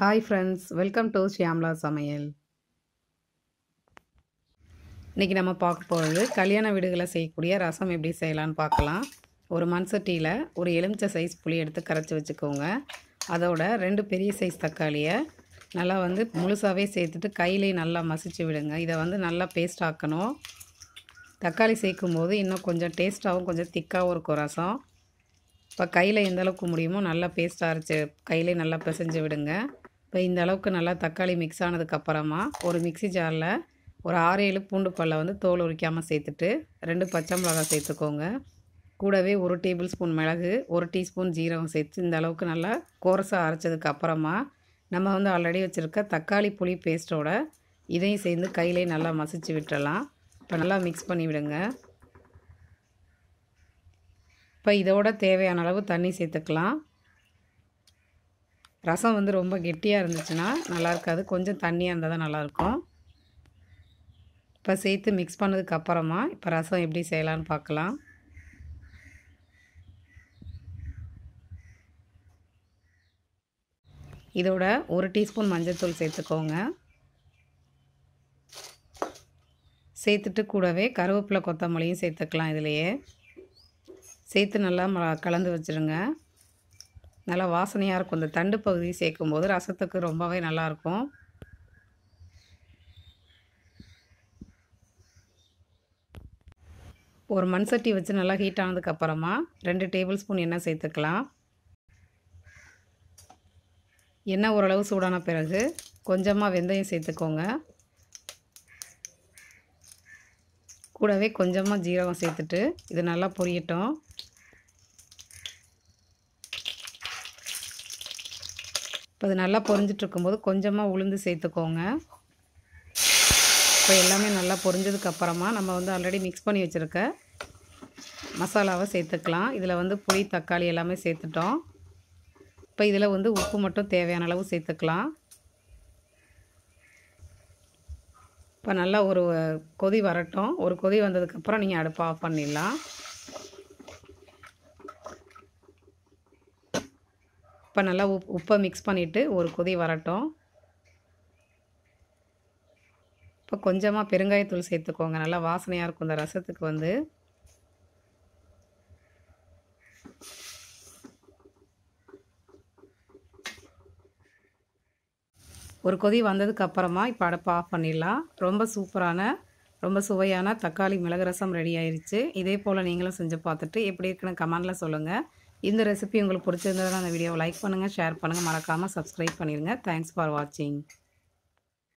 hi friends welcome to Shyamala சமையல் இன்றைக்கி நம்ம பார்க்க போகிறது கல்யாண வீடுகளை செய்யக்கூடிய ரசம் எப்படி செய்யலான்னு பார்க்கலாம் ஒரு மண் சட்டியில் ஒரு எலுமிச்சை சைஸ் புளி எடுத்து கரைச்சி வச்சுக்கோங்க அதோட ரெண்டு பெரிய சைஸ் தக்காளியை நல்லா வந்து முழுசாகவே சேர்த்துட்டு கையிலே நல்லா மசிச்சு விடுங்க இதை வந்து நல்லா பேஸ்ட் ஆக்கணும் தக்காளி சேர்க்கும் போது இன்னும் கொஞ்சம் டேஸ்ட்டாகவும் கொஞ்சம் திக்காகவும் இருக்கும் ரசம் இப்போ கையில் எந்தளவுக்கு முடியுமோ நல்லா பேஸ்ட் அரைச்சி கையிலே நல்லா பிசைஞ்சு விடுங்க இப்போ இந்த அளவுக்கு நல்லா தக்காளி மிக்ஸ் ஆனதுக்கப்புறமா ஒரு மிக்சி ஜாரில் ஒரு ஆறு ஏழு பூண்டு பல்லை வந்து தோல் உரிக்காமல் சேர்த்துட்டு ரெண்டு பச்சை மிளகாய் சேர்த்துக்கோங்க கூடவே ஒரு டேபிள் ஸ்பூன் மிளகு ஒரு டீஸ்பூன் ஜீரகம் சேர்த்து இந்த அளவுக்கு நல்லா கோரசாக அரைச்சதுக்கு அப்புறமா நம்ம வந்து ஆல்ரெடி வச்சுருக்க தக்காளி புளி பேஸ்ட்டோட இதையும் சேர்ந்து கையிலே நல்லா மசிச்சு விட்டுறலாம் இப்போ நல்லா மிக்ஸ் பண்ணி விடுங்க இப்போ இதோட தேவையான அளவு தண்ணி சேர்த்துக்கலாம் ரசம் வந்து ரொம்ப கெட்டியாக இருந்துச்சுன்னா நல்லா இருக்காது கொஞ்சம் தண்ணியாக இருந்தால் தான் நல்லாயிருக்கும் இப்போ சேர்த்து மிக்ஸ் பண்ணதுக்கு அப்புறமா இப்போ ரசம் எப்படி செய்யலான்னு பார்க்கலாம் இதோட ஒரு டீஸ்பூன் தூள் சேர்த்துக்கோங்க சேர்த்துட்டு கூடவே கருவேப்பிலை கொத்தமல்லியும் சேர்த்துக்கலாம் இதுலேயே சேர்த்து நல்லா கலந்து வச்சுருங்க நல்லா வாசனையாக இருக்கும் இந்த தண்டு பகுதி சேர்க்கும் போது ரசத்துக்கு ரொம்பவே நல்லாயிருக்கும் ஒரு மண் சட்டி வச்சு நல்லா ஹீட் ஆனதுக்கப்புறமா ரெண்டு டேபிள் ஸ்பூன் எண்ணெய் சேர்த்துக்கலாம் எண்ணெய் ஓரளவு சூடான பிறகு கொஞ்சமாக வெந்தயம் சேர்த்துக்கோங்க கூடவே கொஞ்சமாக ஜீரகம் சேர்த்துட்டு இது நல்லா பொரியட்டும் இப்போ இது நல்லா பொரிஞ்சிட்ருக்கும்போது கொஞ்சமாக உளுந்து சேர்த்துக்கோங்க இப்போ எல்லாமே நல்லா பொரிஞ்சதுக்கப்புறமா நம்ம வந்து ஆல்ரெடி மிக்ஸ் பண்ணி வச்சுருக்க மசாலாவை சேர்த்துக்கலாம் இதில் வந்து புளி தக்காளி எல்லாமே சேர்த்துட்டோம் இப்போ இதில் வந்து உப்பு மட்டும் தேவையான அளவு சேர்த்துக்கலாம் இப்போ நல்லா ஒரு கொதி வரட்டும் ஒரு கொதி வந்ததுக்கப்புறம் நீங்கள் அடுப்பை ஆஃப் பண்ணிடலாம் இப்போ நல்லா உப் உப்பை மிக்ஸ் பண்ணிவிட்டு ஒரு கொதி வரட்டும் இப்போ கொஞ்சமாக பெருங்காயத்தூள் சேர்த்துக்கோங்க நல்லா வாசனையாக இருக்கும் இந்த ரசத்துக்கு வந்து ஒரு கொதி வந்ததுக்கு அப்புறமா இப்போ அடப்பை ஆஃப் பண்ணிடலாம் ரொம்ப சூப்பரான ரொம்ப சுவையான தக்காளி மிளகு ரசம் ரெடி ஆயிடுச்சு இதே போல் நீங்களும் செஞ்சு பார்த்துட்டு எப்படி இருக்குன்னு கமெண்டில் சொல்லுங்கள் இந்த ரெசிபி உங்களுக்கு பிடிச்சிருந்ததுனால் அந்த வீடியோவை லைக் பண்ணுங்கள் ஷேர் பண்ணுங்கள் மறக்காமல் சப்ஸ்கிரைப் பண்ணிடுங்க தேங்க்ஸ் ஃபார் வாட்சிங்